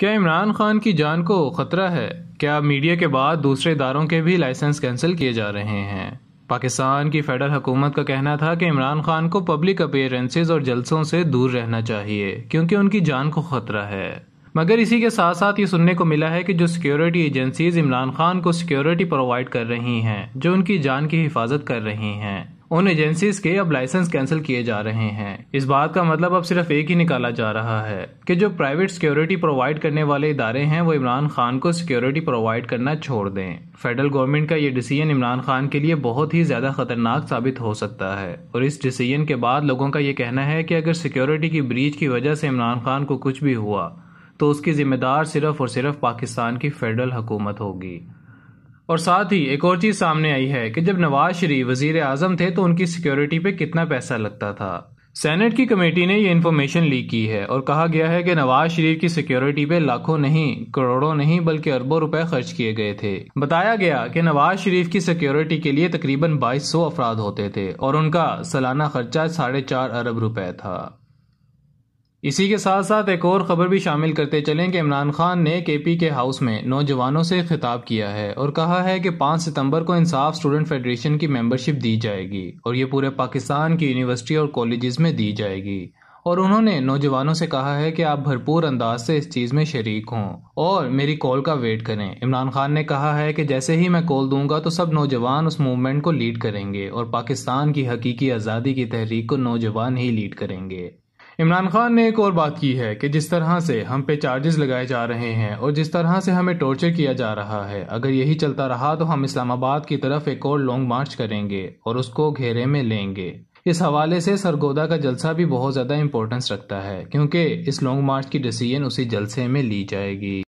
क्या इमरान खान की जान को खतरा है क्या मीडिया के बाद दूसरे इदारों के भी लाइसेंस कैंसिल किए जा रहे हैं पाकिस्तान की फेडरल हुकूमत का कहना था कि इमरान खान को पब्लिक अपेयरेंसेज और जलसों से दूर रहना चाहिए क्योंकि उनकी जान को खतरा है मगर इसी के साथ साथ ये सुनने को मिला है कि जो सिक्योरिटी एजेंसीज इमरान खान को सिक्योरिटी प्रोवाइड कर रही हैं जो उनकी जान की हिफाजत कर रही हैं उन एजेंसीज के अब लाइसेंस कैंसिल किए जा रहे हैं इस बात का मतलब अब सिर्फ एक ही निकाला जा रहा है कि जो प्राइवेट सिक्योरिटी प्रोवाइड करने वाले इदारे हैं वो इमरान खान को सिक्योरिटी प्रोवाइड करना छोड़ दें फेडरल गवर्नमेंट का ये डिसीजन इमरान खान के लिए बहुत ही ज्यादा खतरनाक साबित हो सकता है और इस डिसीजन के बाद लोगों का ये कहना है कि अगर सिक्योरिटी की ब्रीच की वजह से इमरान खान को कुछ भी हुआ तो उसकी जिम्मेदार सिर्फ और सिर्फ पाकिस्तान की फेडरल हुकूमत होगी और साथ ही एक और चीज़ सामने आई है कि जब नवाज शरीफ वजीर आजम थे तो उनकी सिक्योरिटी पे कितना पैसा लगता था सेनेट की कमेटी ने यह इन्फॉर्मेशन लीक की है और कहा गया है कि नवाज शरीफ की सिक्योरिटी पे लाखों नहीं करोड़ों नहीं बल्कि अरबों रुपए खर्च किए गए थे बताया गया कि नवाज शरीफ की सिक्योरिटी के लिए तकरीबन 2200 अफराद होते थे और उनका सालाना खर्चा साढ़े चार अरब रुपए था इसी के साथ साथ एक और खबर भी शामिल करते चलें कि इमरान खान ने केपी के हाउस में नौजवानों से खिताब किया है और कहा है कि 5 सितंबर को इंसाफ स्टूडेंट फेडरेशन की मेंबरशिप दी जाएगी और ये पूरे पाकिस्तान की यूनिवर्सिटी और कॉलेजेस में दी जाएगी और उन्होंने नौजवानों से कहा है कि आप भरपूर अंदाज से इस चीज़ में शरीक हों और मेरी कॉल का वेट करें इमरान खान ने कहा है कि जैसे ही मैं कॉल दूंगा तो सब नौजवान उस मूवमेंट को लीड करेंगे और पाकिस्तान की हकीकी आज़ादी की तहरीक को नौजवान ही लीड करेंगे इमरान खान ने एक और बात की है कि जिस तरह से हम पे चार्जेस लगाए जा रहे हैं और जिस तरह से हमें टॉर्चर किया जा रहा है अगर यही चलता रहा तो हम इस्लामाबाद की तरफ एक और लॉन्ग मार्च करेंगे और उसको घेरे में लेंगे इस हवाले से सरगोदा का जलसा भी बहुत ज़्यादा इम्पोर्टेंस रखता है क्योंकि इस लॉन्ग मार्च की डिसीजन उसी जलसे में ली जाएगी